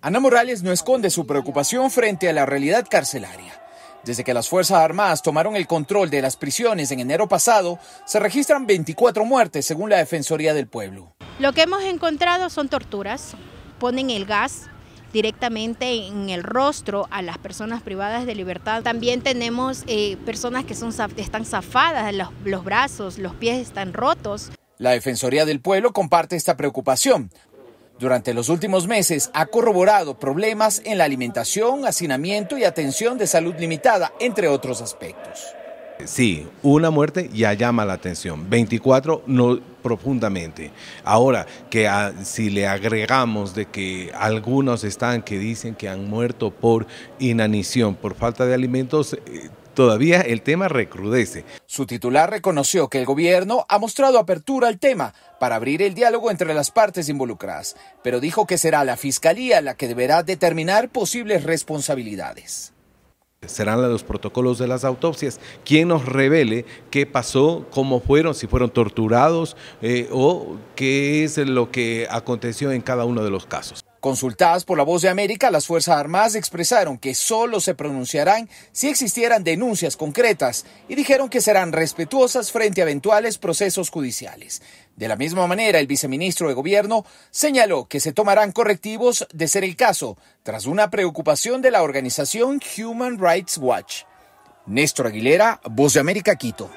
Ana Morales no esconde su preocupación frente a la realidad carcelaria. Desde que las Fuerzas Armadas tomaron el control de las prisiones en enero pasado, se registran 24 muertes según la Defensoría del Pueblo. Lo que hemos encontrado son torturas. Ponen el gas directamente en el rostro a las personas privadas de libertad. También tenemos eh, personas que están zafadas, los brazos, los pies están rotos. La Defensoría del Pueblo comparte esta preocupación, durante los últimos meses ha corroborado problemas en la alimentación, hacinamiento y atención de salud limitada, entre otros aspectos. Sí, una muerte ya llama la atención, 24 no profundamente. Ahora, que si le agregamos de que algunos están que dicen que han muerto por inanición, por falta de alimentos, eh, todavía el tema recrudece. Su titular reconoció que el gobierno ha mostrado apertura al tema para abrir el diálogo entre las partes involucradas, pero dijo que será la Fiscalía la que deberá determinar posibles responsabilidades. Serán los protocolos de las autopsias quien nos revele qué pasó, cómo fueron, si fueron torturados eh, o qué es lo que aconteció en cada uno de los casos. Consultadas por la Voz de América, las Fuerzas Armadas expresaron que solo se pronunciarán si existieran denuncias concretas y dijeron que serán respetuosas frente a eventuales procesos judiciales. De la misma manera, el viceministro de Gobierno señaló que se tomarán correctivos de ser el caso, tras una preocupación de la organización Human Rights Watch. Néstor Aguilera, Voz de América, Quito.